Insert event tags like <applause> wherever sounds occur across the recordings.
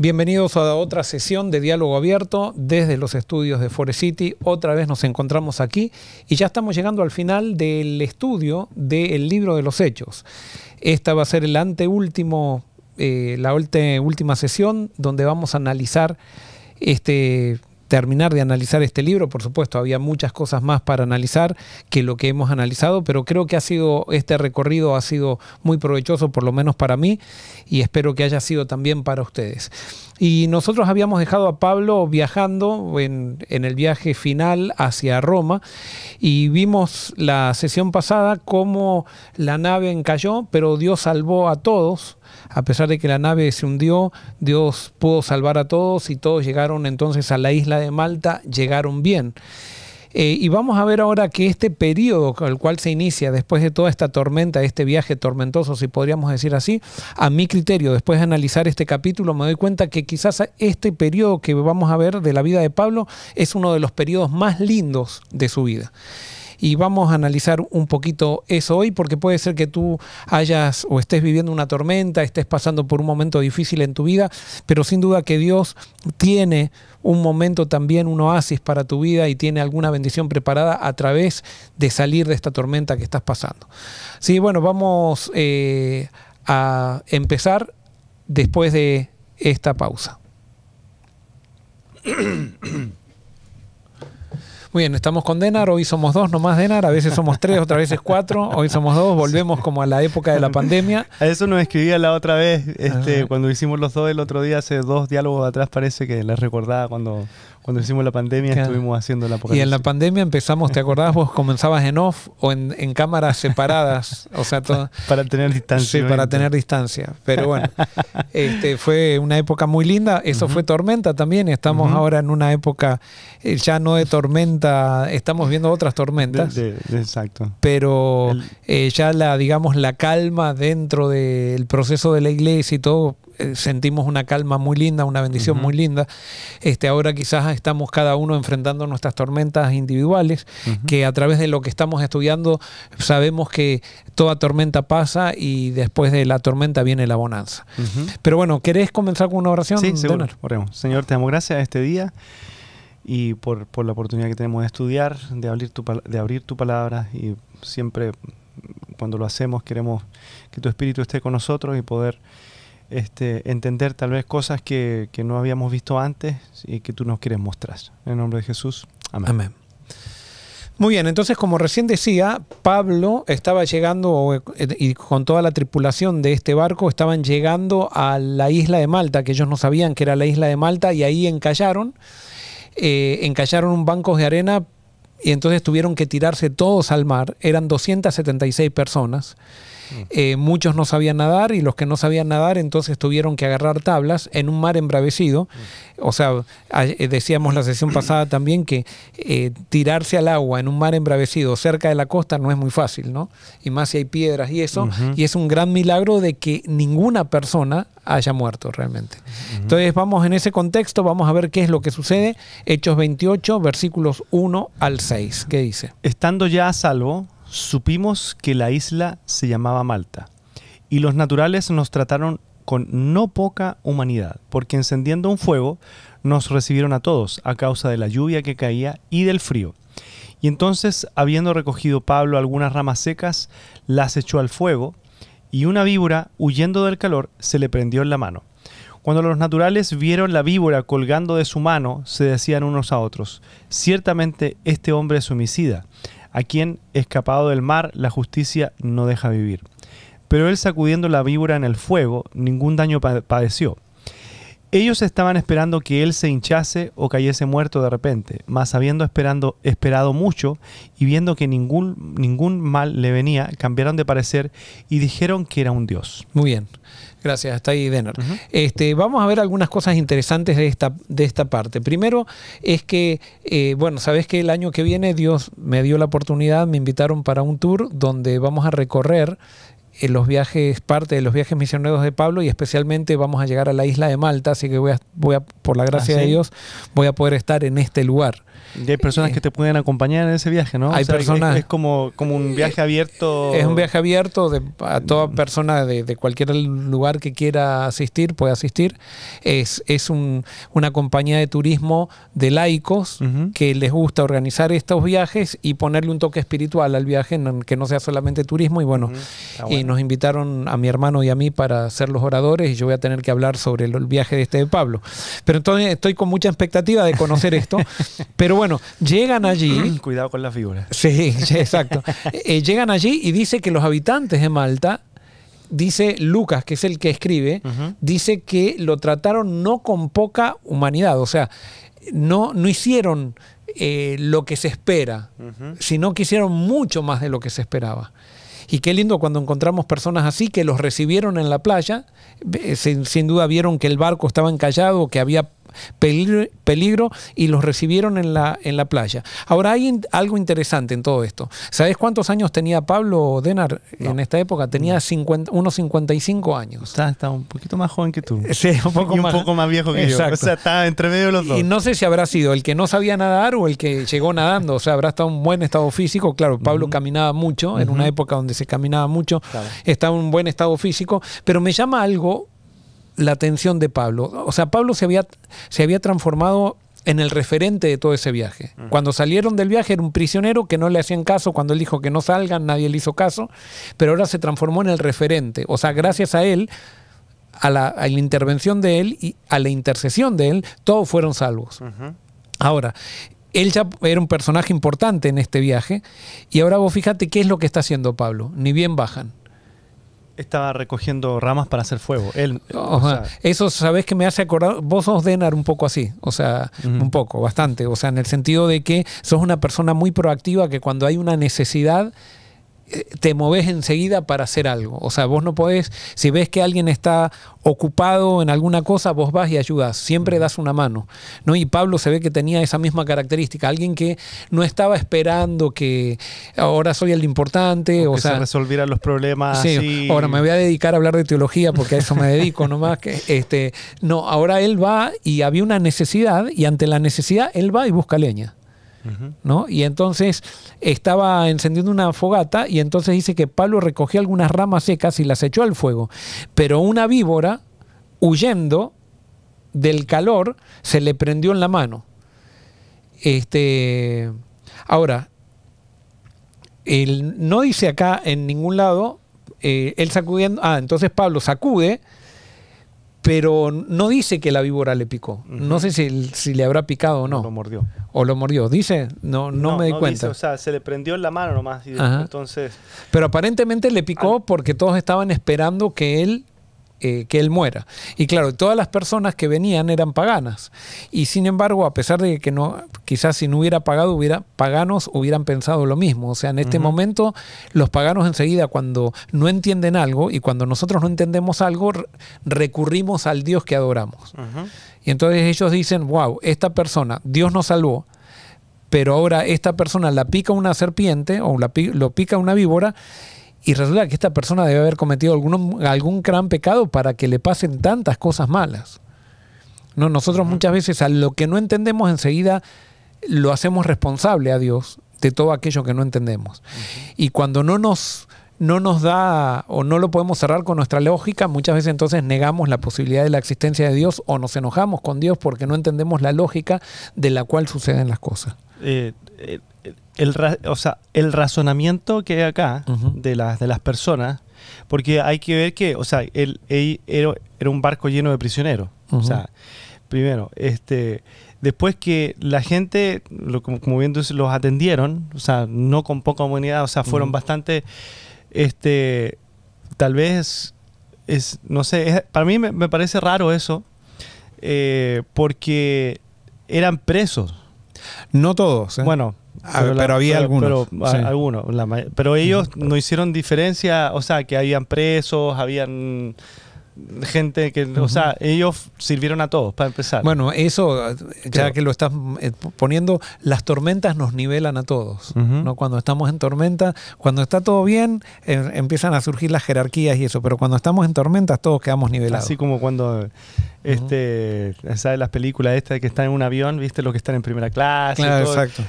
Bienvenidos a otra sesión de diálogo abierto desde los estudios de Forest City. Otra vez nos encontramos aquí y ya estamos llegando al final del estudio del libro de los hechos. Esta va a ser el anteúltimo, eh, la última sesión donde vamos a analizar este terminar de analizar este libro. Por supuesto, había muchas cosas más para analizar que lo que hemos analizado, pero creo que ha sido este recorrido ha sido muy provechoso, por lo menos para mí, y espero que haya sido también para ustedes. Y nosotros habíamos dejado a Pablo viajando en, en el viaje final hacia Roma y vimos la sesión pasada cómo la nave encalló, pero Dios salvó a todos a pesar de que la nave se hundió, Dios pudo salvar a todos y todos llegaron entonces a la isla de Malta, llegaron bien. Eh, y vamos a ver ahora que este periodo con el cual se inicia después de toda esta tormenta, este viaje tormentoso, si podríamos decir así, a mi criterio, después de analizar este capítulo, me doy cuenta que quizás este periodo que vamos a ver de la vida de Pablo es uno de los periodos más lindos de su vida y vamos a analizar un poquito eso hoy porque puede ser que tú hayas o estés viviendo una tormenta, estés pasando por un momento difícil en tu vida, pero sin duda que Dios tiene un momento también, un oasis para tu vida y tiene alguna bendición preparada a través de salir de esta tormenta que estás pasando. Sí, bueno, vamos eh, a empezar después de esta pausa. <clears throat> Muy bien, estamos con Denar, hoy somos dos, no más Denar, a veces somos tres, otras veces cuatro, hoy somos dos, volvemos como a la época de la pandemia. A eso nos escribía la otra vez, este, cuando hicimos los dos el otro día, hace dos diálogos atrás parece que les recordaba cuando cuando hicimos la pandemia estuvimos haciendo la apocalipsis. Y en la pandemia empezamos, ¿te acordás? Vos comenzabas en off o en, cámaras separadas. o sea, <laughs> para tener distancia. Sí, para tener distancia. Pero bueno, este, fue una época muy linda. Eso fue tormenta también. Estamos ahora en una época eh, ya no de tormenta, estamos viendo otras tormentas. exacto. Pero eh, ya la, digamos, la calma dentro del proceso de la iglesia y todo eh, sentimos una calma muy linda, una bendición muy linda. Este, ahora quizás estamos cada uno enfrentando nuestras tormentas individuales, que a través de lo que estamos estudiando sabemos que toda tormenta pasa y después de la tormenta viene la bonanza. Pero bueno, ¿querés comenzar con una oración? Sí, Señor, te damos gracias a este día y por, por, la oportunidad que tenemos de estudiar, de abrir, tu, de abrir tu palabra y siempre cuando lo hacemos queremos que tu espíritu esté con nosotros y poder este, entender tal vez cosas que, no habíamos visto antes y que tú nos quieres mostrar. En el nombre de Jesús. Amén. Muy bien, entonces como recién decía, Pablo estaba llegando eh, y con toda la tripulación de este barco estaban llegando a la isla de Malta, que ellos no sabían que era la isla de Malta, y ahí encallaron, eh, encallaron un banco de arena y entonces tuvieron que tirarse todos al mar. Eran 276 personas. Eh, muchos no sabían nadar y los que no sabían nadar entonces tuvieron que agarrar tablas en un mar embravecido. O sea, eh, decíamos la sesión pasada también que eh, tirarse al agua en un mar embravecido cerca de la costa no es muy fácil, ¿no? Y más si hay piedras y eso. Y es un gran milagro de que ninguna persona haya muerto realmente. Entonces vamos en ese contexto, vamos a ver qué es lo que sucede. Hechos 28, versículos 1 al 6. ¿Qué dice? Estando ya a salvo, supimos que la isla se llamaba Malta y los naturales nos trataron con no poca humanidad, porque encendiendo un fuego nos recibieron a todos a causa de la lluvia que caía y del frío. Y entonces, habiendo recogido Pablo algunas ramas secas, las echó al fuego, y una víbora, huyendo del calor, se le prendió en la mano. Cuando los naturales vieron la víbora colgando de su mano, se decían unos a otros, ciertamente este hombre es homicida, a quien, escapado del mar, la justicia no deja vivir. Pero él sacudiendo la víbora en el fuego, ningún daño padeció. Ellos estaban esperando que él se hinchase o cayese muerto de repente, mas habiendo esperando, esperado mucho y viendo que ningún, ningún mal le venía, cambiaron de parecer y dijeron que era un dios. Muy bien. Gracias, hasta ahí, Denner. este, vamos a ver algunas cosas interesantes de esta, de esta parte. Primero es que, eh, bueno, sabes que el año que viene Dios me dio la oportunidad, me invitaron para un tour donde vamos a recorrer eh, los viajes, parte de los viajes misioneros de Pablo y especialmente vamos a llegar a la isla de Malta, así que voy a, voy a por la gracia ah, de Dios, voy a poder estar en este lugar. Y hay personas que te pueden acompañar en ese viaje, ¿no? Hay personas. Es, como, como un viaje eh, abierto. Es un viaje abierto a toda mm. persona de, de, cualquier lugar que quiera asistir, puede asistir. Es, es un, una compañía de turismo de laicos que les gusta organizar estos viajes y ponerle un toque espiritual al viaje, que no sea solamente turismo. Y bueno, y nos invitaron a mi hermano y a mí para ser los oradores y yo voy a tener que hablar sobre el, el viaje de este de Pablo. Pero entonces estoy con mucha expectativa de conocer esto. <laughs> pero bueno, llegan allí. <clears throat> Cuidado con la figura. Sí, exacto. Eh, llegan allí y dice que los habitantes de Malta dice Lucas, que es el que escribe, dice que lo trataron no con poca humanidad, o sea, no, no hicieron eh, lo que se espera, sino que hicieron mucho más de lo que se esperaba. Y qué lindo cuando encontramos personas así que los recibieron en la playa, sin, sin, duda vieron que el barco estaba encallado, que había peligro, y los recibieron en la, en la playa. Ahora hay algo interesante en todo esto. ¿Sabes cuántos años tenía Pablo Denar en esta época? Tenía 50, unos 55 años. Está, un poquito más joven que tú. <laughs> Sí, un poco, más, viejo que yo. O sea, está entre medio de los dos. Y no sé si habrá sido el que no sabía nadar o el que llegó nadando. O sea, habrá estado en un buen estado físico. Claro, Pablo caminaba mucho, en una época donde se caminaba mucho, está estaba en un buen estado físico. Pero me llama algo la atención de Pablo. O sea, Pablo se había, se había transformado en el referente de todo ese viaje. Mm. Cuando salieron del viaje era un prisionero que no le hacían caso, cuando él dijo que no salgan nadie le hizo caso, pero ahora se transformó en el referente. O sea, gracias a él, a la, intervención de él y a la intercesión de él, todos fueron salvos. Ahora, él ya era un personaje importante en este viaje y ahora vos fíjate qué es lo que está haciendo Pablo, ni bien bajan estaba recogiendo ramas para hacer fuego. Él, eh, Eso, ¿sabes que me hace acordar? Vos sos Denar un poco así, o sea, un poco, bastante. O sea, en el sentido de que sos una persona muy proactiva que cuando hay una necesidad te moves enseguida para hacer algo. O sea, vos no podés, si ves que alguien está ocupado en alguna cosa, vos vas y ayudas, siempre das una mano. ¿no? Y Pablo se ve que tenía esa misma característica, alguien que no estaba esperando que ahora soy el importante, o, sea, se los problemas. Sí, ahora me voy a dedicar a hablar de teología porque a eso me dedico nomás. Que, este, no, ahora él va y había una necesidad y ante la necesidad él va y busca leña. ¿no? Y entonces estaba encendiendo una fogata y entonces dice que Pablo recogió algunas ramas secas y las echó al fuego. Pero una víbora, huyendo del calor, se le prendió en la mano. Este, ahora, él no dice acá en ningún lado, eh, él sacudiendo, ah, entonces Pablo sacude pero no dice que la víbora le picó. No sé si, si, le habrá picado o no. O lo mordió. O lo mordió. Dice, no, no, me di cuenta. o sea, se le prendió en la mano nomás. entonces... Pero aparentemente le picó porque todos estaban esperando que él eh, que él muera. Y claro, todas las personas que venían eran paganas. Y sin embargo, a pesar de que no, quizás si no hubiera pagado, hubiera, paganos hubieran pensado lo mismo. O sea, en este momento, los paganos enseguida, cuando no entienden algo y cuando nosotros no entendemos algo, recurrimos al Dios que adoramos. Y entonces ellos dicen, wow, esta persona, Dios nos salvó, pero ahora esta persona la pica una serpiente o la, lo pica una víbora y resulta que esta persona debe haber cometido algún, gran pecado para que le pasen tantas cosas malas. No, nosotros muchas veces a lo que no entendemos enseguida lo hacemos responsable a Dios de todo aquello que no entendemos. Y cuando no nos, no nos da o no lo podemos cerrar con nuestra lógica, muchas veces entonces negamos la posibilidad de la existencia de Dios o nos enojamos con Dios porque no entendemos la lógica de la cual suceden las cosas. Eh, eh, el, o sea, el razonamiento que hay acá de, las, de las personas, porque hay que ver que, o sea, él, era, un barco lleno de prisioneros. O sea, primero, este, después que la gente, lo, como, bien los atendieron, o sea, no con poca humanidad, o sea, fueron bastante, este, tal vez, es, no sé, para mí me, parece raro eso, eh, porque eran presos. No todos. ¿eh? Bueno, Ah, pero, había algunos. Pero, ah, pero ellos mm. no hicieron diferencia, o sea, que habían presos, habían gente que, o sea, ellos sirvieron a todos para empezar. Bueno, eso, ah, ya que lo estás eh, poniendo, las tormentas nos nivelan a todos, ¿no? Cuando estamos en tormenta, cuando está todo bien, eh, empiezan a surgir las jerarquías y eso, pero cuando estamos en tormentas todos quedamos nivelados. Así como cuando este, ¿sabes? Las películas estas que están en un avión, ¿viste? Los que están en primera clase.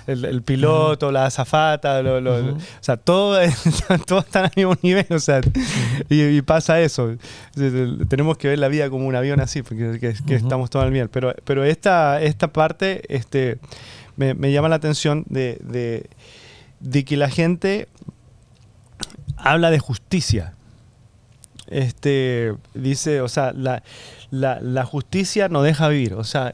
El, piloto, la azafata, o sea, todo, <laughs> todos están al mismo nivel, o sea, y, pasa eso. Tenemos que ver la vida como un avión así, porque estamos todos al miel. Pero, pero esta, esta parte este, me, llama la atención de, que la gente habla de justicia. Este, dice, o sea, la, la, justicia no deja vivir. O sea,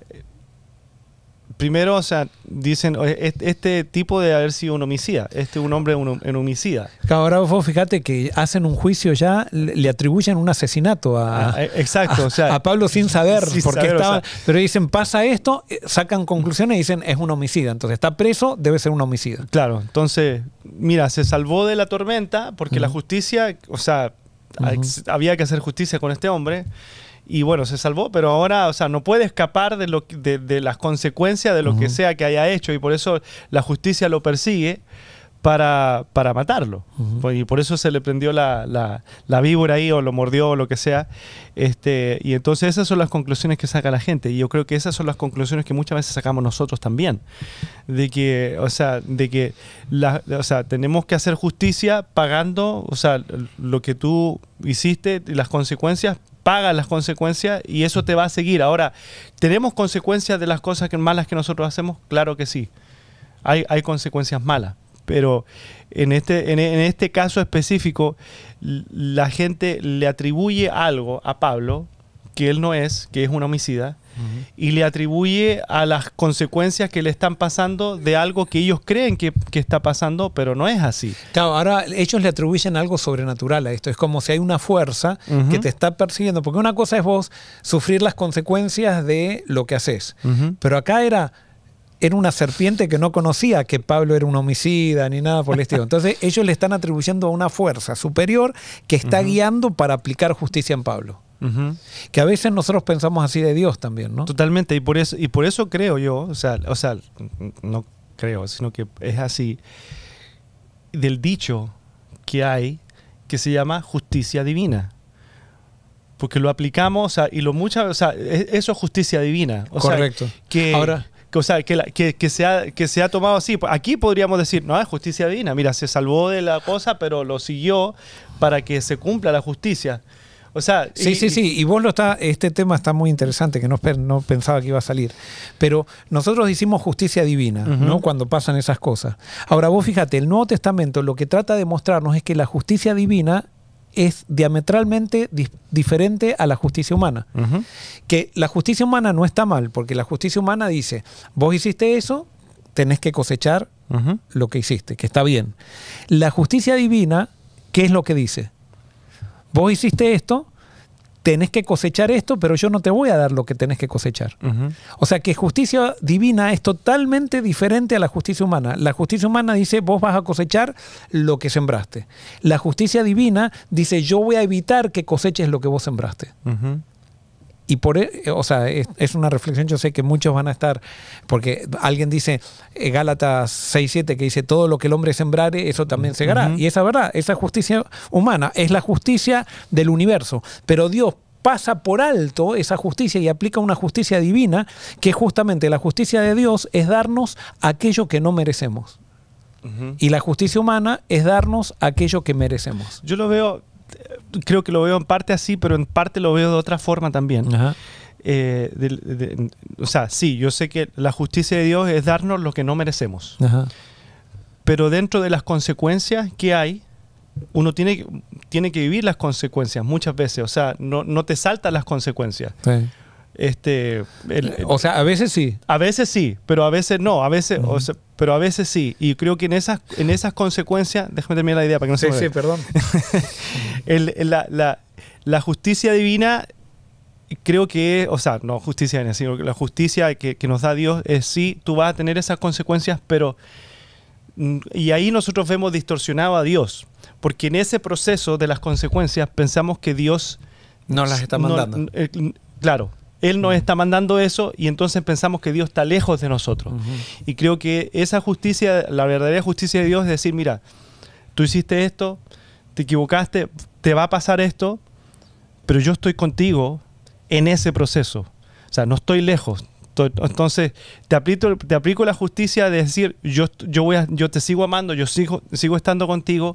primero, o sea, dicen, este tipo de haber sido un homicida, este un hombre en homicida. Ahora fíjate que hacen un juicio ya, le atribuyen un asesinato a, ah, eh, exacto, Pablo sin saber, por qué estaba, pero dicen, pasa esto, eh, sacan conclusiones y dicen, es un homicida, entonces está preso, debe ser un homicida. Claro, entonces, mira, se salvó de la tormenta porque la justicia, o sea, había que hacer justicia con este hombre y bueno, se salvó, pero ahora, o sea, no puede escapar de, lo, de, las consecuencias de lo que sea que haya hecho y por eso la justicia lo persigue para, matarlo. Pues, y por eso se le prendió la, la, víbora ahí o lo mordió o lo que sea. Este, y entonces esas son las conclusiones que saca la gente. Y yo creo que esas son las conclusiones que muchas veces sacamos nosotros también. De que, o sea, de que tenemos que hacer justicia pagando, o sea, lo que tú hiciste y las consecuencias Paga las consecuencias y eso te va a seguir. Ahora, ¿tenemos consecuencias de las cosas malas que nosotros hacemos? Claro que sí. Hay, hay consecuencias malas. Pero en este, en, en este caso específico, la gente le atribuye algo a Pablo que él no es, que es un homicida, y le atribuye a las consecuencias que le están pasando de algo que ellos creen que, está pasando, pero no es así. Claro, ahora ellos le atribuyen algo sobrenatural a esto, es como si hay una fuerza que te está persiguiendo, porque una cosa es vos sufrir las consecuencias de lo que haces, pero acá era... Era una serpiente que no conocía que Pablo era un homicida ni nada por el estilo. <laughs> Entonces ellos le están atribuyendo a una fuerza superior que está guiando para aplicar justicia en Pablo. Que a veces nosotros pensamos así de Dios también, ¿no? Totalmente, y por eso, y por eso creo yo, o sea, o sea, no creo, sino que es así, del dicho que hay que se llama justicia divina. Porque lo aplicamos, o sea, y lo muchas, o sea, e, eso es justicia divina. O Correcto. que, Ahora, o sea, que, que se ha tomado así. Aquí podríamos decir, no, es justicia divina. Mira, se salvó de la cosa, pero lo siguió para que se cumpla la justicia. O sea, sí, sí, sí. Y vos lo está, este tema está muy interesante, que no, pensaba que iba a salir. Pero nosotros hicimos justicia divina, ¿no? Cuando pasan esas cosas. Ahora, vos fíjate, el Nuevo Testamento lo que trata de mostrarnos es que la justicia divina es diametralmente diferente a la justicia humana. Que la justicia humana no está mal, porque la justicia humana dice, vos hiciste eso, tenés que cosechar lo que hiciste, que está bien. La justicia divina, ¿qué es lo que dice? vos hiciste esto, tenés que cosechar esto, pero yo no te voy a dar lo que tenés que cosechar. O sea que justicia divina es totalmente diferente a la justicia humana. La justicia humana dice, vos vas a cosechar lo que sembraste. La justicia divina dice, yo voy a evitar que coseches lo que vos sembraste. Y por, e, o sea, es, una reflexión, yo sé que muchos van a estar, porque alguien dice eh, Gálatas Gálatas 6.7 que dice, todo lo que el hombre sembrare, eso también segará. Y esa verdad, esa justicia humana es la justicia del universo. Pero Dios pasa por alto esa justicia y aplica una justicia divina, que justamente la justicia de Dios es darnos aquello que no merecemos. Y la justicia humana es darnos aquello que merecemos. Yo lo veo creo que lo veo en parte así, pero en parte lo veo de otra forma también. Eh, o sea, sí, yo sé que la justicia de Dios es darnos lo que no merecemos. Pero dentro de las consecuencias que hay, uno tiene, tiene que vivir las consecuencias muchas veces. O sea, no, te saltan las consecuencias. Sí. Este, o sea, a veces sí. A veces sí, pero a veces no, a veces, pero a veces sí. Y creo que en esas, en esas consecuencias, déjame terminar la idea para que no se Sí, perdón. <laughs> la, justicia divina, creo que, o sea, no justicia divina, sino que la justicia que, nos da Dios es sí, tú vas a tener esas consecuencias, pero... Mm, y ahí nosotros vemos distorsionado a Dios, porque en ese proceso de las consecuencias pensamos que Dios... No las está mandando. Eh, claro, él nos está mandando eso y entonces pensamos que Dios está lejos de nosotros. Y creo que esa justicia, la verdadera justicia de Dios es decir, mira, tú hiciste esto, te equivocaste, te va a pasar esto, pero yo estoy contigo en ese proceso. O sea, no estoy lejos. Entonces, te aplico, te aplico la justicia de decir, yo, yo, voy yo te sigo amando, yo sigo, sigo estando contigo,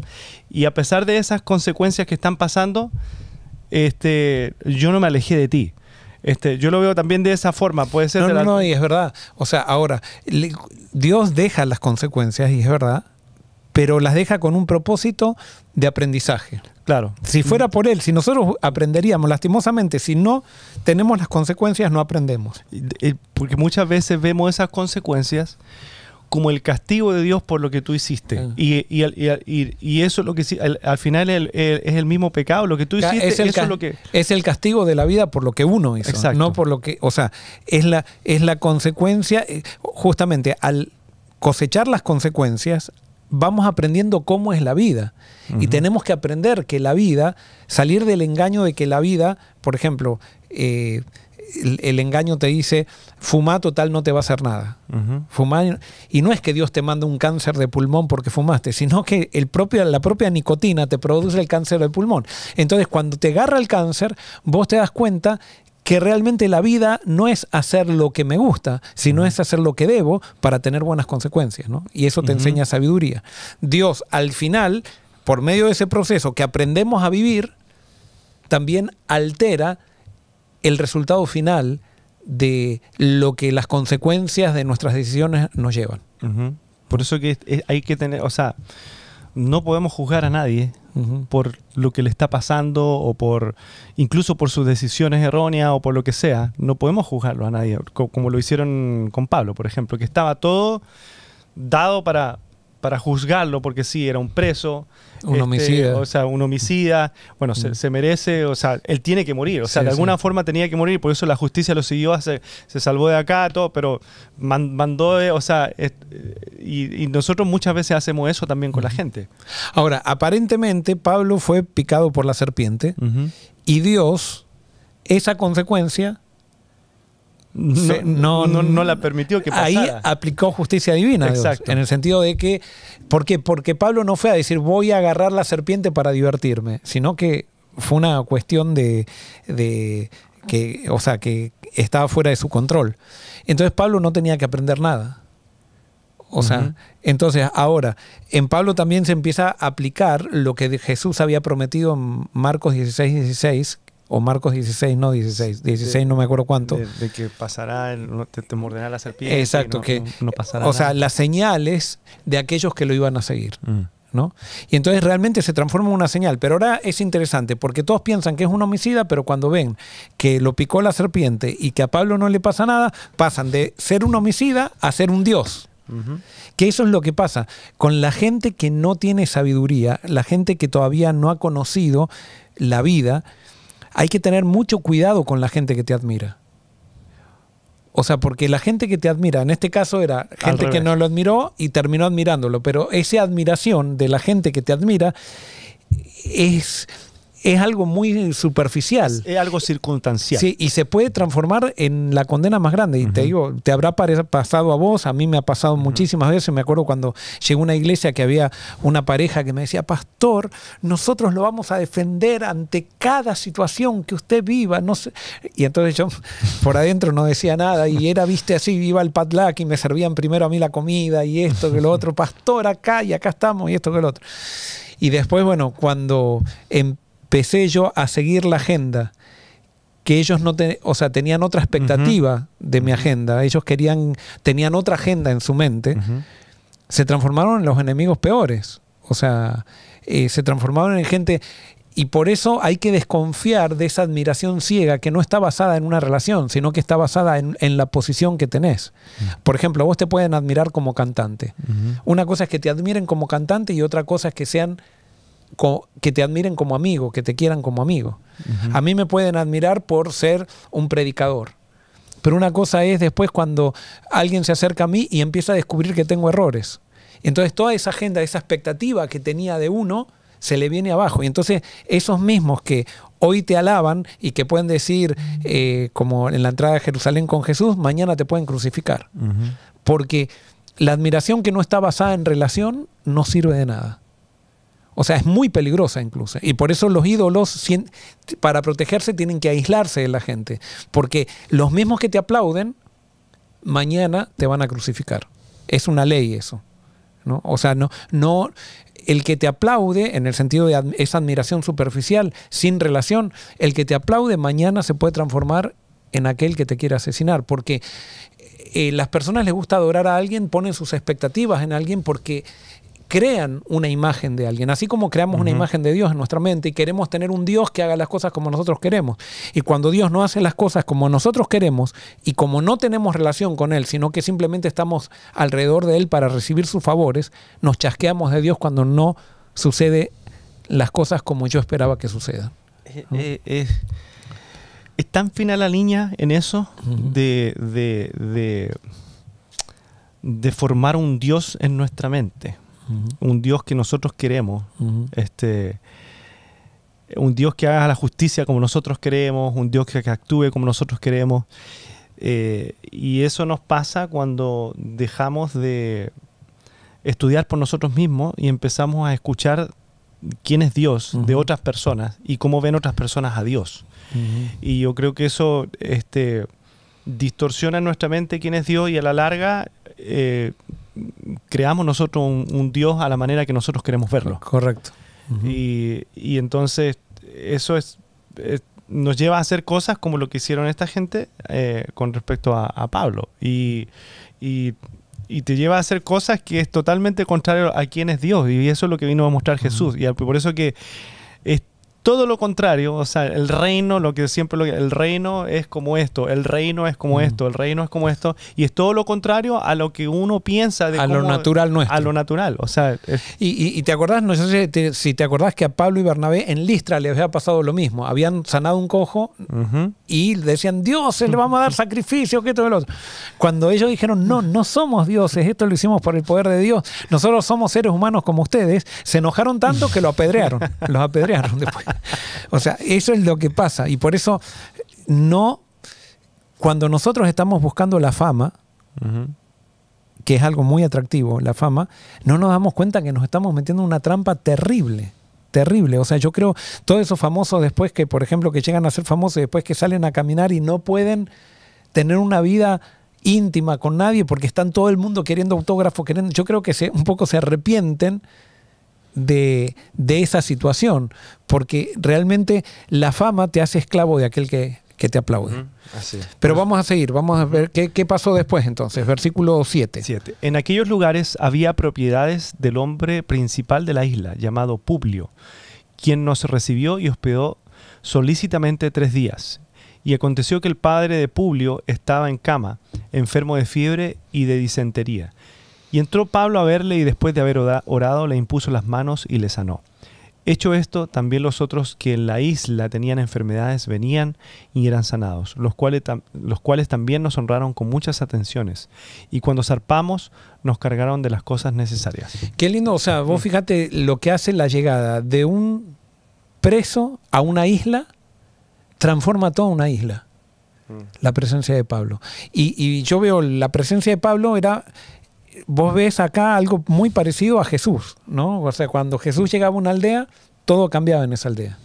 y a pesar de esas consecuencias que están pasando, este, yo no me alejé de ti. Este, yo lo veo también de esa forma, puede ser. No, no, no, y es verdad. O sea, ahora, Dios deja las consecuencias, y es verdad, pero las deja con un propósito de aprendizaje. Claro. Si fuera por él, si nosotros aprenderíamos, lastimosamente, si no tenemos las consecuencias, no aprendemos. Porque muchas veces vemos esas consecuencias como el castigo de Dios por lo que tú hiciste. Ah. Y, y, eso es lo que al, al final es el, mismo pecado. Lo que tú hiciste es el, eso es lo que... es el castigo de la vida por lo que uno hizo. Exacto. No por lo que. O sea, es la, es la consecuencia. Eh, justamente al cosechar las consecuencias, vamos aprendiendo cómo es la vida. Y tenemos que aprender que la vida, salir del engaño de que la vida, por ejemplo, eh, el, engaño te dice, fuma total no te va a hacer nada. y no es que Dios te manda un cáncer de pulmón porque fumaste, sino que el la propia nicotina te produce el cáncer de pulmón. Entonces cuando te agarra el cáncer, vos te das cuenta que realmente la vida no es hacer lo que me gusta, sino es hacer lo que debo para tener buenas consecuencias, Y eso te enseña sabiduría. Dios al final, por medio de ese proceso que aprendemos a vivir, también altera el resultado final de lo que las consecuencias de nuestras decisiones nos llevan. Por eso que hay que tener, o sea, no podemos juzgar a nadie por lo que le está pasando o por incluso por sus decisiones erróneas o por lo que sea. No podemos juzgarlo a nadie, como lo hicieron con Pablo, por ejemplo, que estaba todo dado para para juzgarlo, porque sí, era un preso. Un este, homicida. O sea, un homicida. Bueno, se, mm. merece, o sea, él tiene que morir. O sea, de alguna forma tenía que morir, por eso la justicia lo siguió, se, se salvó de acá, todo, pero mandó, eh, o sea, y, nosotros muchas veces hacemos eso también con la gente. Ahora, aparentemente Pablo fue picado por la serpiente y Dios, esa consecuencia no, no, mm, la permitió que pasara. Ahí aplicó justicia divina. Exacto. en el sentido de que. ¿Por qué? Porque Pablo no fue a decir voy a agarrar la serpiente para divertirme, sino que fue una cuestión de, que, o sea, que estaba fuera de su control. Entonces Pablo no tenía que aprender nada. O sea, entonces ahora, en Pablo también se empieza a aplicar lo que Jesús había prometido en Marcos 16, 16, o Marcos 16, no 16, 16 no me acuerdo cuánto. De, que pasará, el, te, morderá la serpiente. Exacto, que no, pasará. O sea, las señales de aquellos que lo iban a seguir. Mm. ¿No? Y entonces realmente se transforma en una señal. Pero ahora es interesante, porque todos piensan que es un homicida, pero cuando ven que lo picó la serpiente y que a Pablo no le pasa nada, pasan de ser un homicida a ser un dios. Que eso es lo que pasa con la gente que no tiene sabiduría, la gente que todavía no ha conocido la vida, hay que tener mucho cuidado con la gente que te admira. O sea, porque la gente que te admira, en este caso era gente que no lo admiró y terminó admirándolo, pero esa admiración de la gente que te admira es es algo muy superficial. Es algo circunstancial. Sí, y se puede transformar en la condena más grande. Y te digo, te habrá pasado a vos, a mí me ha pasado muchísimas veces. Me acuerdo cuando llegó una iglesia que había una pareja que me decía, pastor, nosotros lo vamos a defender ante cada situación que usted viva. No Y entonces yo <laughs> por adentro no decía nada y era, viste, así, iba el padlac y me servían primero a mí la comida y esto que lo otro, pastor acá y acá estamos y esto que lo otro. Y después, bueno, cuando... Em, empecé yo a seguir la agenda que ellos no te o sea, tenían otra expectativa de mi agenda, ellos querían, tenían otra agenda en su mente, se transformaron en los enemigos peores, o sea, eh, se transformaron en gente, y por eso hay que desconfiar de esa admiración ciega que no está basada en una relación, sino que está basada en, la posición que tenés. Por ejemplo, vos te pueden admirar como cantante. Una cosa es que te admiren como cantante y otra cosa es que sean que te admiren como amigo, que te quieran como amigo. A mí me pueden admirar por ser un predicador. Pero una cosa es después cuando alguien se acerca a mí y empieza a descubrir que tengo errores. Entonces toda esa agenda, esa expectativa que tenía de uno, se le viene abajo. Y entonces esos mismos que hoy te alaban y que pueden decir, eh, como en la entrada de Jerusalén con Jesús, mañana te pueden crucificar. Porque la admiración que no está basada en relación no sirve de nada. O sea, es muy peligrosa incluso. Y por eso los ídolos, para protegerse, tienen que aislarse de la gente. Porque los mismos que te aplauden, mañana te van a crucificar. Es una ley eso. ¿no? O sea, no, no, el que te aplaude, en el sentido de esa admiración superficial, sin relación, el que te aplaude mañana se puede transformar en aquel que te quiere asesinar. Porque eh, las personas les gusta adorar a alguien, ponen sus expectativas en alguien porque crean una imagen de alguien, así como creamos una imagen de Dios en nuestra mente y queremos tener un Dios que haga las cosas como nosotros queremos. Y cuando Dios no hace las cosas como nosotros queremos y como no tenemos relación con Él, sino que simplemente estamos alrededor de Él para recibir sus favores, nos chasqueamos de Dios cuando no sucede las cosas como yo esperaba que sucedan. Eh, eh, eh, es tan fina la línea en eso de, de, de formar un Dios en nuestra mente un Dios que nosotros queremos, este, un Dios que haga la justicia como nosotros queremos, un Dios que, actúe como nosotros queremos. Eh, y eso nos pasa cuando dejamos de estudiar por nosotros mismos y empezamos a escuchar quién es Dios de otras personas y cómo ven otras personas a Dios. Y yo creo que eso este, distorsiona en nuestra mente quién es Dios y a la larga eh, creamos nosotros un, Dios a la manera que nosotros queremos verlo. Correcto. y, entonces eso es, nos lleva a hacer cosas como lo que hicieron esta gente eh, con respecto a, Pablo. Y, te lleva a hacer cosas que es totalmente contrario a quién es Dios. Y eso es lo que vino a mostrar Jesús. Y por eso que todo lo contrario, o sea, el reino, lo que siempre, el reino es como esto, el reino es como esto, el reino es como esto, y es todo lo contrario a lo que uno piensa de a lo natural nuestro. A lo natural, o sea. Y, te acordás, no sé si te, acordás que a Pablo y Bernabé en Listra les había pasado lo mismo, habían sanado un cojo y decían, dioses, le vamos a dar sacrificio, que todo el otro. Cuando ellos dijeron, no, no somos dioses, esto lo hicimos por el poder de Dios, nosotros somos seres humanos como ustedes, se enojaron tanto que lo apedrearon, <laughs> los apedrearon después. <laughs> o sea, eso es lo que pasa. Y por eso no, cuando nosotros estamos buscando la fama, que es algo muy atractivo, la fama, no nos damos cuenta que nos estamos metiendo en una trampa terrible terrible. O sea, yo creo todos esos famosos después que, por ejemplo, que llegan a ser famosos y después que salen a caminar y no pueden tener una vida íntima con nadie porque están todo el mundo queriendo autógrafos, queriendo. Yo creo que un poco se arrepienten de, esa situación, porque realmente la fama te hace esclavo de aquel que, te aplaude. Pero vamos a seguir, vamos a ver qué, qué pasó después entonces. Versículo 7. En aquellos lugares había propiedades del hombre principal de la isla, llamado Publio, quien nos recibió y hospedó solícitamente tres días. Y aconteció que el padre de Publio estaba en cama, enfermo de fiebre y de disentería, y entró Pablo a verle y después de haber orado le impuso las manos y le sanó. Hecho esto, también los otros que en la isla tenían enfermedades venían y eran sanados, los cuales, los cuales también nos honraron con muchas atenciones. Y cuando zarpamos, nos cargaron de las cosas necesarias. Qué lindo, o sea, vos mm. fíjate lo que hace la llegada de un preso a una isla, transforma toda una isla mm. la presencia de Pablo. y, yo veo la presencia de Pablo era vos ves acá algo muy parecido a Jesús, ¿no? O sea, cuando Jesús llegaba a una aldea, todo cambiaba en esa aldea.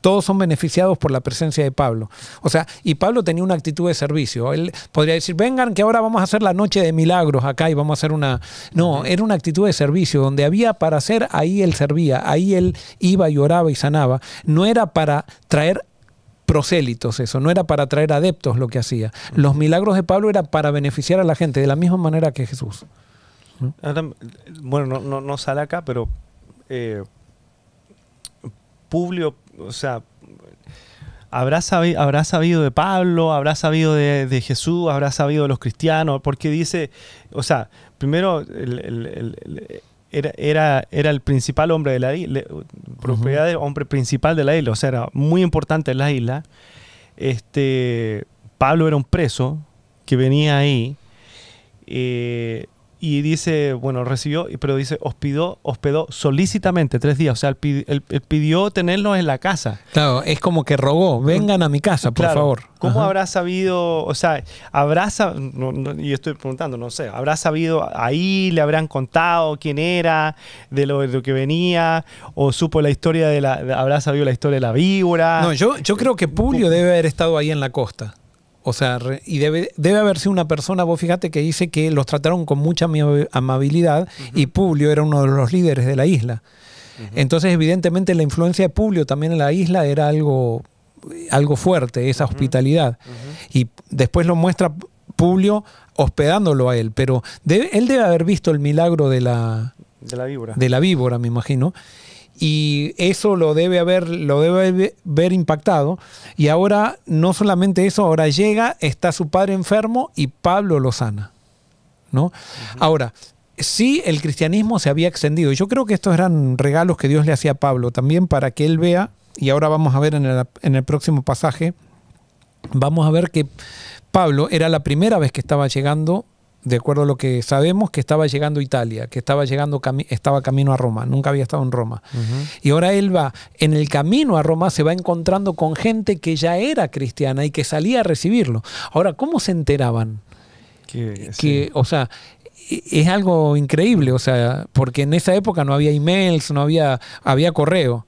Todos son beneficiados por la presencia de Pablo. O sea, y Pablo tenía una actitud de servicio. Él podría decir, vengan, que ahora vamos a hacer la noche de milagros acá y vamos a hacer una... No, era una actitud de servicio. Donde había para hacer, ahí él servía. Ahí él iba y oraba y sanaba. No era para traer prosélitos eso, no era para traer adeptos lo que hacía. Los milagros de Pablo era para beneficiar a la gente de la misma manera que Jesús. bueno, no, sale acá, pero eh, Publio, o sea, ¿habrá, habrá sabido de Pablo, habrá sabido de, Jesús, habrá sabido de los cristianos, porque dice, o sea, primero el, era, era, era el principal hombre de la isla, propiedad del hombre principal de la isla, o sea, era muy importante en la isla. Este, Pablo era un preso que venía ahí. Eh, y dice, bueno, recibió, pero dice, hospedó, hospedó solícitamente tres días. O sea, él, pidió tenerlos en la casa. Claro, es como que robó. vengan a mi casa, por favor. ¿Cómo habrá sabido, o sea, habrá, y estoy preguntando, no sé, habrá sabido ahí, le habrán contado quién era, de lo, de que venía, o supo la historia de la, habrá sabido la historia de la víbora? No, yo, yo creo que Pulio debe haber estado ahí en la costa. O sea, y debe, debe haber sido una persona, vos fíjate que dice que los trataron con mucha amabilidad y Publio era uno de los líderes de la isla. Entonces, evidentemente, la influencia de Publio también en la isla era algo, algo fuerte, esa hospitalidad. Y después lo muestra Publio hospedándolo a él, pero él debe haber visto el milagro de la, de la víbora. De la víbora, me imagino y eso lo debe haber, lo debe haber impactado. Y ahora, no solamente eso, ahora llega, está su padre enfermo y Pablo lo sana. ¿no? Ahora, sí el cristianismo se había extendido. Yo creo que estos eran regalos que Dios le hacía a Pablo también para que él vea, y ahora vamos a ver en el, en el próximo pasaje, vamos a ver que Pablo era la primera vez que estaba llegando de acuerdo a lo que sabemos, que estaba llegando a Italia, que estaba llegando estaba camino a Roma, nunca había estado en Roma. Y ahora él va, en el camino a Roma se va encontrando con gente que ya era cristiana y que salía a recibirlo. Ahora, ¿cómo se enteraban? Que, o sea, e-, es algo increíble, o sea, porque en esa época no había emails, no había, había correo.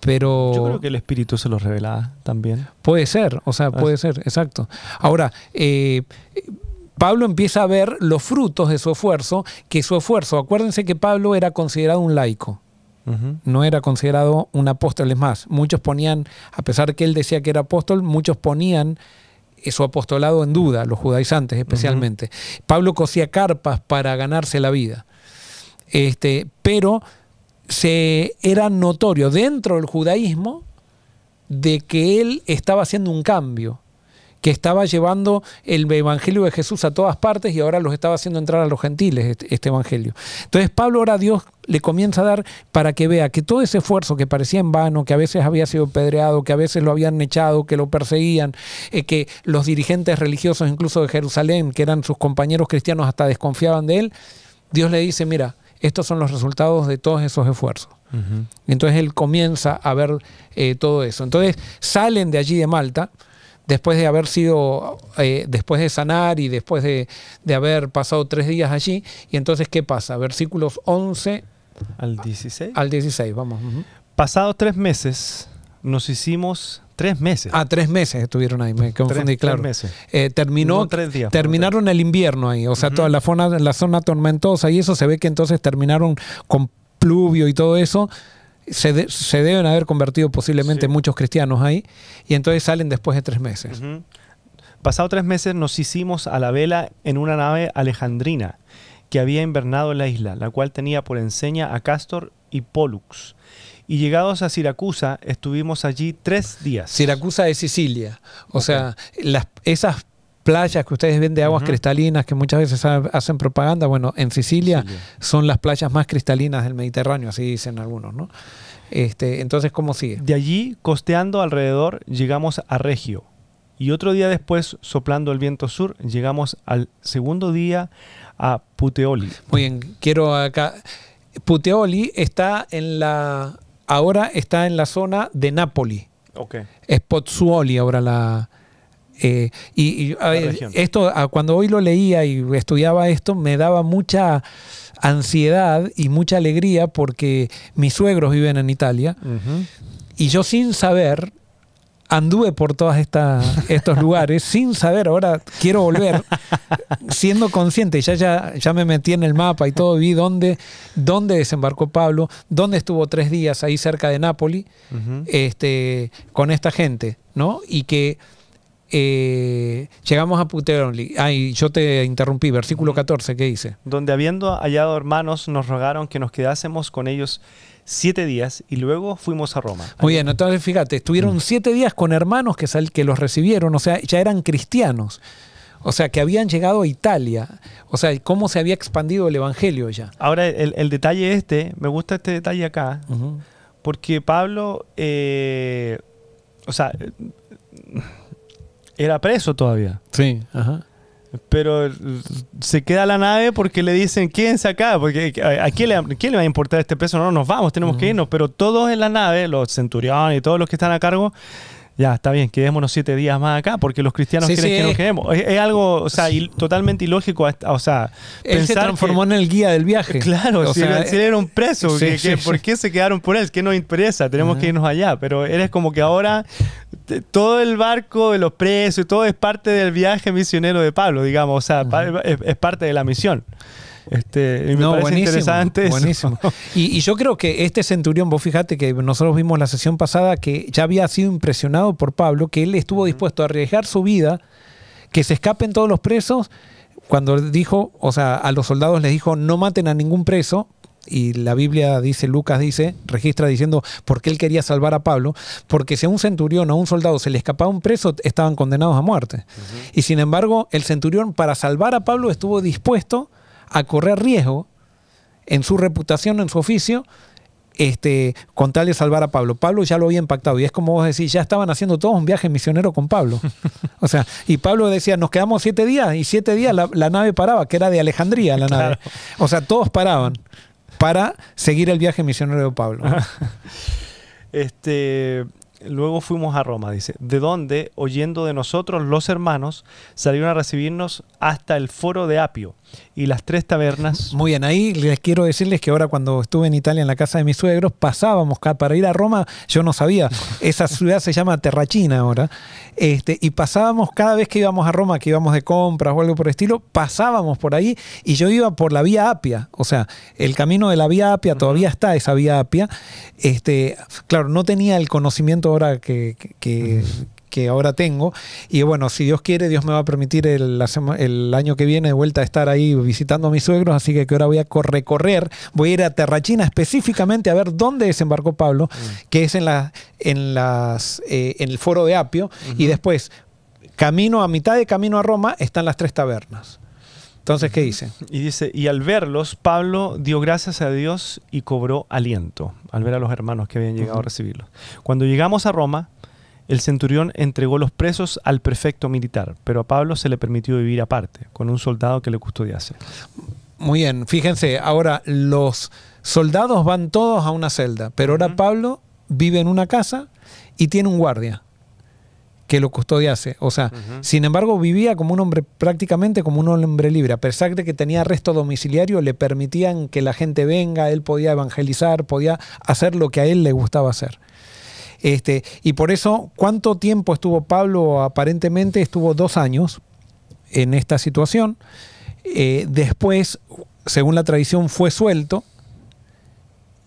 Pero yo creo que el espíritu se los revelaba también puede ser o sea ah, puede ser exacto ahora eh, Pablo empieza a ver los frutos de su esfuerzo, que su esfuerzo, acuérdense que Pablo era considerado un laico. No era considerado un apóstol, es más, muchos ponían, a pesar que él decía que era apóstol, muchos ponían eh, su apostolado en duda, los judaizantes especialmente. Pablo cosía carpas para ganarse la vida. Este, pero se era notorio dentro del judaísmo de que él estaba haciendo un cambio que estaba llevando el Evangelio de Jesús a todas partes y ahora los estaba haciendo entrar a los gentiles este, este Evangelio. Entonces Pablo ahora Dios le comienza a dar para que vea que todo ese esfuerzo que parecía en vano, que a veces había sido pedreado, que a veces lo habían echado, que lo perseguían, eh, que los dirigentes religiosos incluso de Jerusalén, que eran sus compañeros cristianos, hasta desconfiaban de él, Dios le dice, mira, estos son los resultados de todos esos esfuerzos. Entonces él comienza a ver eh, todo eso. Entonces salen de allí de Malta, después de haber sido, eh, después de sanar y después de, haber pasado tres días allí. Y entonces, ¿qué pasa? Versículos 11 al 16. Al 16, vamos. Pasados tres meses, nos hicimos tres meses. Ah, tres meses estuvieron ahí, me confundí, claro. Eh, tres meses. terminó, terminaron el invierno ahí, o sea, toda la zona, la zona tormentosa y eso se ve que entonces terminaron con pluvio y todo eso se, deben haber convertido posiblemente muchos cristianos ahí, y entonces salen después de tres meses. Pasado tres meses nos hicimos a la vela en una nave alejandrina que había invernado en la isla, la cual tenía por enseña a Castor y Pollux. Y llegados a Siracusa, estuvimos allí tres días. Siracusa es Sicilia. O sea, las, esas playas que ustedes ven de aguas cristalinas, que muchas veces hacen propaganda, bueno, en Sicilia, son las playas más cristalinas del Mediterráneo, así dicen algunos, ¿no? Este, entonces, ¿cómo sigue? De allí, costeando alrededor, llegamos a Regio. Y otro día después, soplando el viento sur, llegamos al segundo día a Puteoli. Muy bien, quiero acá. Puteoli está en la. Ahora está en la zona de Nápoli. Ok. Es Pozzuoli ahora la eh, y, esto, ah, cuando hoy lo leía y estudiaba esto, me daba mucha ansiedad y mucha alegría porque mis suegros viven en Italia y yo sin saber anduve por todos estos lugares sin saber, ahora quiero volver, <laughs> siendo consciente, ya, ya, ya me metí en el mapa y todo, vi dónde, desembarcó Pablo, dónde estuvo tres días ahí cerca de Nápoles este, con esta gente, ¿no? Y que eh, llegamos a Puteroli. Ay, yo te interrumpí. Versículo 14, ¿qué dice? Donde habiendo hallado hermanos, nos rogaron que nos quedásemos con ellos siete días y luego fuimos a Roma. Muy bien, entonces fíjate, estuvieron mm. siete días con hermanos que, que los recibieron, o sea, ya eran cristianos. O sea, que habían llegado a Italia. O sea, cómo se había expandido el Evangelio ya. Ahora, el, detalle este, me gusta este detalle acá, porque Pablo, eh, o sea, era preso todavía. Sí, Pero se queda la nave porque le dicen, quédense acá, porque ¿a, quién, le, va a importar este peso? No, nos vamos, tenemos que irnos. Pero todos en la nave, los centuriones y todos los que están a cargo, ya, está bien, quedémonos siete días más acá porque los cristianos quieren que nos quedemos. Es, algo, o sea, totalmente ilógico. O sea, él transformó en el guía del viaje. Claro, si, él, un preso, ¿por qué se quedaron por él? ¿Qué nos interesa? Tenemos que irnos allá. Pero eres como que ahora todo el barco de los presos y todo es parte del viaje misionero de Pablo, digamos. O sea, es parte de la misión. Este, y interesante. Buenísimo. <laughs> Y, yo creo que este centurión, vos fíjate que nosotros vimos la sesión pasada que ya había sido impresionado por Pablo, que él estuvo dispuesto a arriesgar su vida, que se escapen todos los presos. Cuando dijo, o sea, a los soldados les dijo, no maten a ningún preso, y la Biblia dice, Lucas dice, registra diciendo por qué él quería salvar a Pablo, porque si a un centurión o a un soldado se le escapaba un preso, estaban condenados a muerte. Y sin embargo, el centurión para salvar a Pablo estuvo dispuesto a correr riesgo en su reputación, en su oficio, este, con tal de salvar a Pablo. Pablo ya lo había impactado y es como vos decís, ya estaban haciendo todos un viaje misionero con Pablo. <laughs> o sea, y Pablo decía, nos quedamos siete días y siete días la, nave paraba, que era de Alejandría la nave. O sea, todos paraban para seguir el viaje misionero de Pablo. <laughs> este, luego fuimos a Roma, dice, de donde, oyendo de nosotros los hermanos, salieron a recibirnos hasta el foro de Apio y las tres tabernas. Muy bien, ahí les quiero decirles que ahora cuando estuve en Italia en la casa de mis suegros, pasábamos para ir a Roma, yo no sabía, <laughs> esa ciudad se llama Terrachina ahora, este, y pasábamos cada vez que íbamos a Roma, que íbamos de compras o algo por el estilo, pasábamos por ahí y yo iba por la vía Apia, o sea, el camino de la vía Apia, todavía está esa vía Apia, este, claro, no tenía el conocimiento ahora que que ahora tengo. Y bueno, si Dios quiere, Dios me va a permitir el, año que viene de vuelta a estar ahí visitando a mis suegros, así que, que ahora voy a recorrer, voy a ir a Terrachina específicamente a ver dónde desembarcó Pablo, mm. que es en, la, en, las, eh, en el foro de Apio, y después, camino a mitad de camino a Roma, están las tres tabernas. Entonces, ¿qué dice? Y dice, y al verlos, Pablo dio gracias a Dios y cobró aliento al ver a los hermanos que habían llegado a recibirlos. Cuando llegamos a Roma, el centurión entregó los presos al prefecto militar, pero a Pablo se le permitió vivir aparte, con un soldado que le custodiase. Muy bien, fíjense, ahora los soldados van todos a una celda, pero ahora Pablo vive en una casa y tiene un guardia que lo custodiase. O sea, sin embargo, vivía como un hombre, prácticamente como un hombre libre. A pesar de que tenía arresto domiciliario, le permitían que la gente venga, él podía evangelizar, podía hacer lo que a él le gustaba hacer. Este, y por eso, ¿cuánto tiempo estuvo Pablo? Aparentemente estuvo dos años en esta situación. Eh, después, según la tradición, fue suelto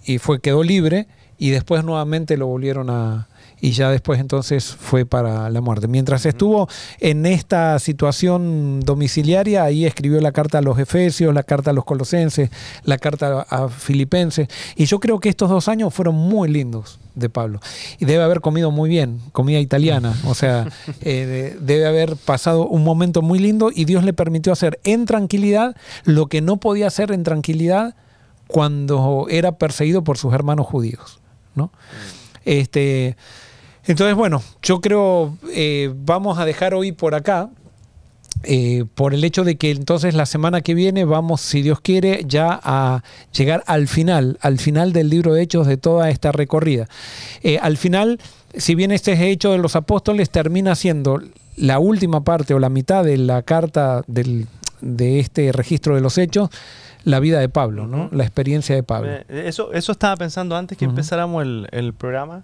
y fue, quedó libre y después nuevamente lo volvieron a, y ya después entonces fue para la muerte. Mientras estuvo en esta situación domiciliaria, ahí escribió la carta a los Efesios, la carta a los Colosenses, la carta a Filipenses, y yo creo que estos dos años fueron muy lindos de Pablo. Y debe haber comido muy bien, comida italiana, o sea, <laughs> eh, debe haber pasado un momento muy lindo y Dios le permitió hacer en tranquilidad lo que no podía hacer en tranquilidad cuando era perseguido por sus hermanos judíos. ¿no? Mm. Este, entonces, bueno, yo creo que eh, vamos a dejar hoy por acá. Eh, por el hecho de que entonces la semana que viene vamos, si Dios quiere, ya a llegar al final, al final del libro de Hechos de toda esta recorrida. Eh, al final, si bien este es Hecho de los Apóstoles, termina siendo la última parte o la mitad de la carta de este registro de los hechos, la vida de Pablo, ¿no? La experiencia de Pablo. Eh, eso, eso estaba pensando antes que empezáramos el, programa.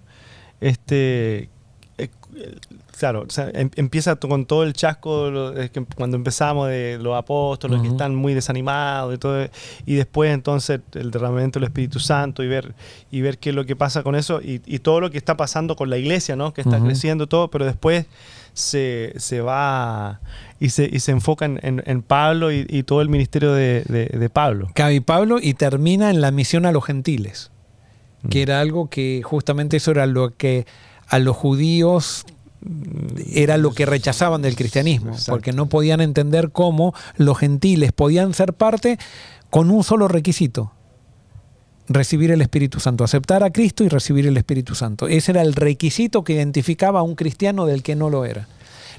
Este, eh, claro, em, empieza con todo el chasco cuando empezamos de los apóstoles que están muy desanimados y todo, y después entonces el derramamiento del Espíritu Santo y ver y ver qué es lo que pasa con eso y, todo lo que está pasando con la iglesia, ¿no? Que está creciendo todo, pero después se, va y se, y se enfoca en, Pablo y, todo el ministerio de, de, Pablo. Cabe Pablo y termina en la misión a los gentiles, que mm. era algo que justamente eso era lo que a los judíos era lo que rechazaban del cristianismo, porque no podían entender cómo los gentiles podían ser parte con un solo requisito, recibir el Espíritu Santo, aceptar a Cristo y recibir el Espíritu Santo. Ese era el requisito que identificaba a un cristiano del que no lo era.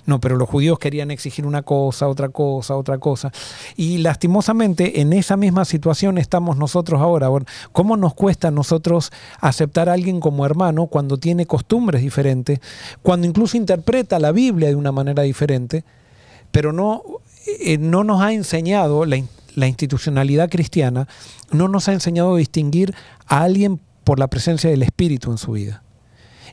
No, pero los judíos querían exigir una cosa, otra cosa, otra cosa. Y lastimosamente en esa misma situación estamos nosotros ahora. ¿Cómo nos cuesta a nosotros aceptar a alguien como hermano cuando tiene costumbres diferentes, cuando incluso interpreta la Biblia de una manera diferente, pero no, eh, no nos ha enseñado la, la institucionalidad cristiana no nos ha enseñado a distinguir a alguien por la presencia del Espíritu en su vida.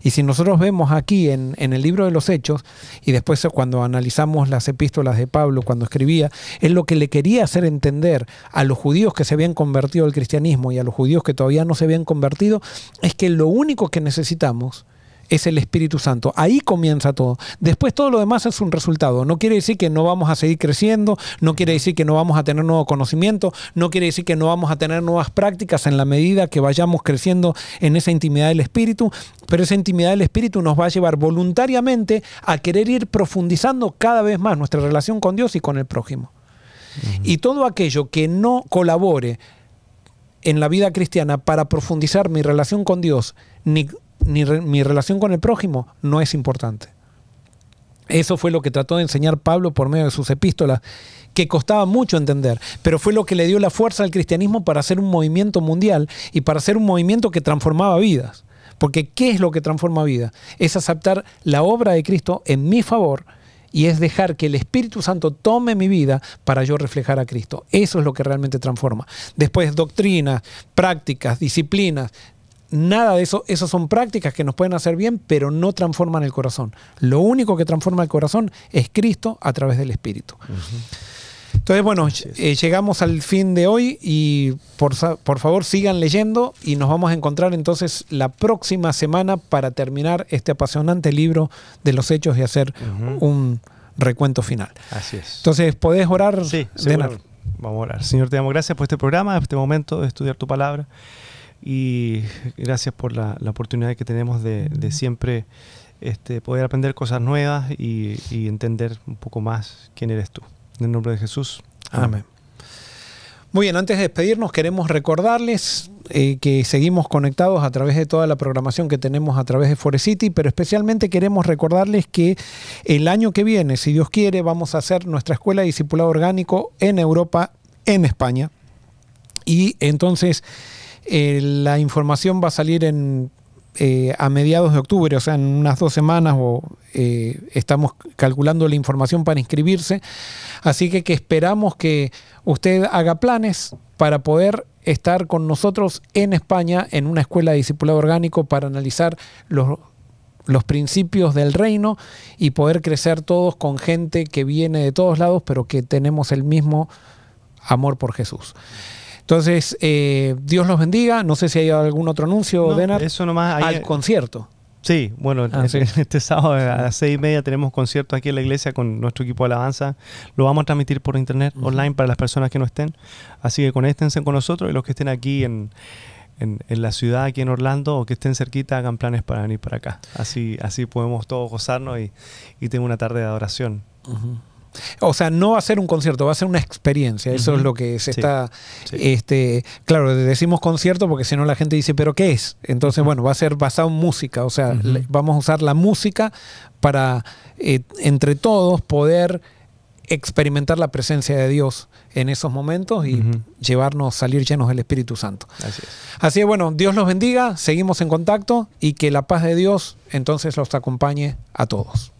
Y si nosotros vemos aquí en, el libro de los Hechos, y después cuando analizamos las epístolas de Pablo cuando escribía, es lo que le quería hacer entender a los judíos que se habían convertido al cristianismo y a los judíos que todavía no se habían convertido, es que lo único que necesitamos es el Espíritu Santo. Ahí comienza todo. Después todo lo demás es un resultado. No quiere decir que no vamos a seguir creciendo, no quiere decir que no vamos a tener nuevo conocimiento, no quiere decir que no vamos a tener nuevas prácticas en la medida que vayamos creciendo en esa intimidad del Espíritu, pero esa intimidad del Espíritu nos va a llevar voluntariamente a querer ir profundizando cada vez más nuestra relación con Dios y con el prójimo. Y todo aquello que no colabore en la vida cristiana para profundizar mi relación con Dios, ni mi relación con el prójimo no es importante. Eso fue lo que trató de enseñar Pablo por medio de sus epístolas, que costaba mucho entender, pero fue lo que le dio la fuerza al cristianismo para hacer un movimiento mundial y para hacer un movimiento que transformaba vidas. Porque ¿qué es lo que transforma vida? Es aceptar la obra de Cristo en mi favor y es dejar que el Espíritu Santo tome mi vida para yo reflejar a Cristo. Eso es lo que realmente transforma. Después, doctrinas, prácticas, disciplinas, Nada de eso, esas son prácticas que nos pueden hacer bien, pero no transforman el corazón. Lo único que transforma el corazón es Cristo a través del Espíritu. Entonces, bueno, eh, llegamos al fin de hoy y por, favor sigan leyendo y nos vamos a encontrar entonces la próxima semana para terminar este apasionante libro de los hechos y hacer un recuento final. Así es. Entonces, ¿podés orar? Sí, Vamos a orar. Señor, te damos gracias por este programa, este momento de estudiar tu palabra y gracias por la, la oportunidad que tenemos de, de siempre este, poder aprender cosas nuevas y, y, entender un poco más quién eres tú. En el nombre de Jesús. Amén. Muy bien, antes de despedirnos queremos recordarles eh, que seguimos conectados a través de toda la programación que tenemos a través de ForeCity pero especialmente queremos recordarles que el año que viene, si Dios quiere, vamos a hacer nuestra escuela de discipulado orgánico en Europa, en España. Y entonces eh, la información va a salir en, eh, a mediados de octubre, o sea, en unas dos semanas, o, eh, estamos calculando la información para inscribirse. Así que, esperamos que usted haga planes para poder estar con nosotros en España en una escuela de discipulado orgánico para analizar los principios del reino y poder crecer todos con gente que viene de todos lados, pero que tenemos el mismo amor por Jesús. Entonces, eh, Dios los bendiga. No sé si hay algún otro anuncio, Eso nomás. al concierto. Sí, bueno, ah, este, <laughs> este, sábado a las seis y media tenemos concierto aquí en la iglesia con nuestro equipo de alabanza. Lo vamos a transmitir por internet, online, para las personas que no estén. Así que conéctense con nosotros y los que estén aquí en, la ciudad, aquí en Orlando, o que estén cerquita, hagan planes para venir para acá. Así, así podemos todos gozarnos y, y tener una tarde de adoración. O sea, no va a ser un concierto, va a ser una experiencia. Eso es lo que se está. Este, claro, decimos concierto porque si no la gente dice, ¿pero qué es? Entonces, bueno, va a ser basado en música. O sea, vamos a usar la música para eh, entre todos poder experimentar la presencia de Dios en esos momentos y llevarnos, salir llenos del Espíritu Santo. Así es. Así es, bueno, Dios los bendiga, seguimos en contacto y que la paz de Dios entonces los acompañe a todos.